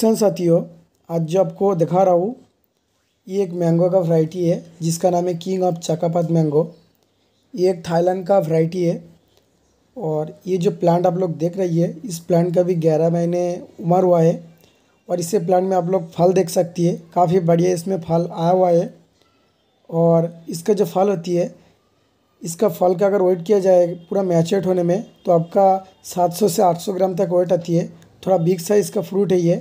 question साथियों आज जो आपको दिखा रहा हूँ ये एक मैंगो का वैरायटी है जिसका नाम है किंग ऑफ चाकापात मैंगो ये एक थाईलैंड का वैरायटी है और ये जो प्लांट आप लोग देख रही है इस प्लांट का भी ग्यारह महीने उम्र हुआ है और इससे प्लांट में आप लोग फल देख सकती है काफ़ी बढ़िया इसमें फल आया हुआ है और इसका जो फल होती है इसका फल का अगर वेट किया जाए पूरा मैचेट होने में तो आपका 700 से 800 ग्राम तक वेट आती है थोड़ा बिग साइज़ का फ्रूट है ये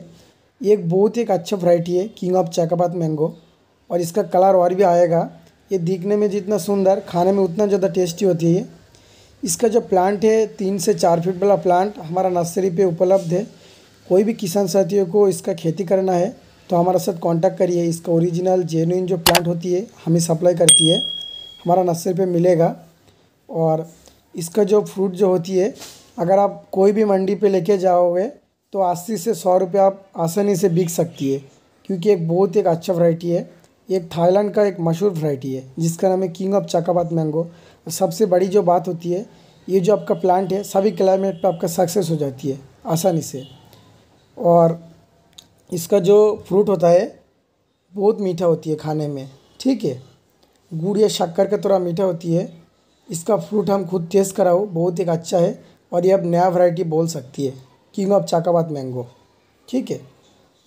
ये एक बहुत ही एक अच्छा वरायटी है किंग ऑफ चैकाबाद मैंगो और इसका कलर और भी आएगा ये दिखने में जितना सुंदर खाने में उतना ज़्यादा टेस्टी होती है इसका जो प्लांट है तीन से चार फीट वाला प्लांट हमारा नर्सरी पे उपलब्ध है कोई भी किसान साथियों को इसका खेती करना है तो हमारे साथ कांटेक्ट करिए इसका ओरिजिनल जेनुइन जो प्लांट होती है हमें सप्लाई करती है हमारा नर्सरी पे मिलेगा और इसका जो फ्रूट जो होती है अगर आप कोई भी मंडी पे लेके जाओगे तो अस्सी से सौ रुपये आप आसानी से बिक सकती है क्योंकि एक बहुत एक अच्छा वैरायटी है एक थाईलैंड का एक मशहूर वैरायटी है जिसका नाम है किंग ऑफ चाकाबाद मैंगो सबसे बड़ी जो बात होती है ये जो आपका प्लांट है सभी क्लाइमेट पर आपका सक्सेस हो जाती है आसानी से और इसका जो फ्रूट होता है बहुत मीठा होती है खाने में ठीक है गुड़ या शक्कर का थोड़ा मीठा होती है इसका फ्रूट हम खुद टेस्ट कराओ बहुत एक अच्छा है और ये अब नया वैरायटी बोल सकती है किंग ऑफ चाकाबाद मैंगो ठीक है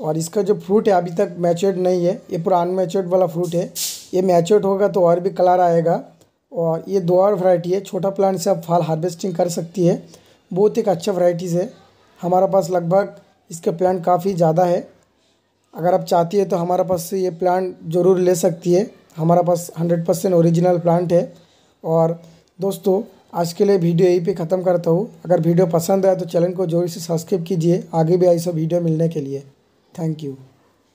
और इसका जो फ्रूट है अभी तक मैच्योर्ड नहीं है ये पूरा अनमेच्योर्ड वाला फ्रूट है ये मैच्योर्ड होगा तो और भी कलर आएगा और ये दो और वैरायटी है छोटा प्लांट से आप फल हार्वेस्टिंग कर सकती है बहुत एक अच्छा वैरायटीज़ है हमारे पास लगभग इसके प्लांट काफ़ी ज़्यादा है अगर आप चाहती है तो हमारे पास से ये प्लांट ज़रूर ले सकती है हमारे पास हंड्रेड परसेंट औरिजिनल प्लांट है और दोस्तों आज के लिए वीडियो यहीं पे ख़त्म करता हूँ अगर वीडियो पसंद आया तो चैनल को जोर से सब्सक्राइब कीजिए आगे भी ऐसा वीडियो मिलने के लिए थैंक यू